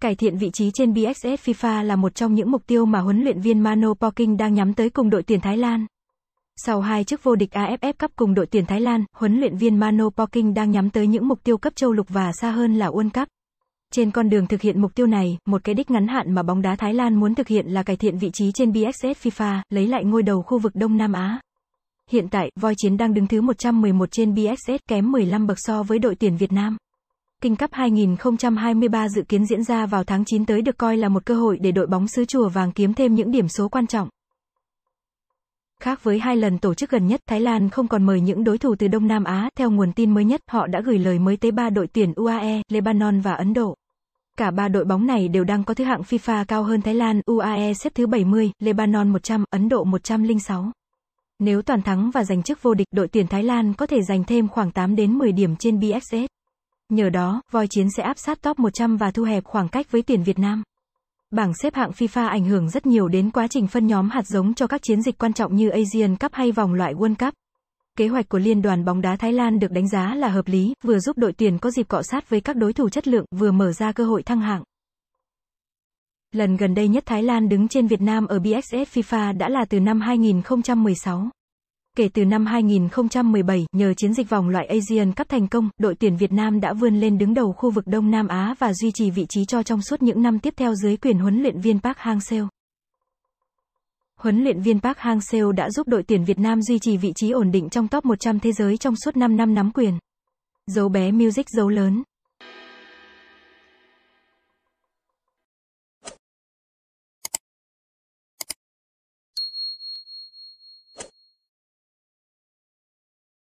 Cải thiện vị trí trên BXS FIFA là một trong những mục tiêu mà huấn luyện viên Mano Poking đang nhắm tới cùng đội tuyển Thái Lan. Sau hai chức vô địch AFF Cup cùng đội tuyển Thái Lan, huấn luyện viên Mano Poking đang nhắm tới những mục tiêu cấp châu lục và xa hơn là World Cup. Trên con đường thực hiện mục tiêu này, một cái đích ngắn hạn mà bóng đá Thái Lan muốn thực hiện là cải thiện vị trí trên BXS FIFA, lấy lại ngôi đầu khu vực Đông Nam Á. Hiện tại, voi chiến đang đứng thứ 111 trên BXS kém 15 bậc so với đội tuyển Việt Nam. Kinh Cup 2023 dự kiến diễn ra vào tháng 9 tới được coi là một cơ hội để đội bóng xứ chùa vàng kiếm thêm những điểm số quan trọng. Khác với hai lần tổ chức gần nhất, Thái Lan không còn mời những đối thủ từ Đông Nam Á, theo nguồn tin mới nhất, họ đã gửi lời mới tới ba đội tuyển UAE, Lebanon và Ấn Độ. Cả ba đội bóng này đều đang có thứ hạng FIFA cao hơn Thái Lan, UAE xếp thứ 70, Lebanon 100, Ấn Độ 106. Nếu toàn thắng và giành chức vô địch, đội tuyển Thái Lan có thể giành thêm khoảng 8 đến 10 điểm trên BXS. Nhờ đó, voi chiến sẽ áp sát top 100 và thu hẹp khoảng cách với tiền Việt Nam. Bảng xếp hạng FIFA ảnh hưởng rất nhiều đến quá trình phân nhóm hạt giống cho các chiến dịch quan trọng như Asian Cup hay vòng loại World Cup. Kế hoạch của Liên đoàn bóng đá Thái Lan được đánh giá là hợp lý, vừa giúp đội tuyển có dịp cọ sát với các đối thủ chất lượng, vừa mở ra cơ hội thăng hạng. Lần gần đây nhất Thái Lan đứng trên Việt Nam ở BXS FIFA đã là từ năm 2016. Kể từ năm 2017, nhờ chiến dịch vòng loại Asian Cup thành công, đội tuyển Việt Nam đã vươn lên đứng đầu khu vực Đông Nam Á và duy trì vị trí cho trong suốt những năm tiếp theo dưới quyền huấn luyện viên Park Hang-seo. Huấn luyện viên Park Hang-seo đã giúp đội tuyển Việt Nam duy trì vị trí ổn định trong top 100 thế giới trong suốt 5 năm nắm quyền. Dấu bé music dấu lớn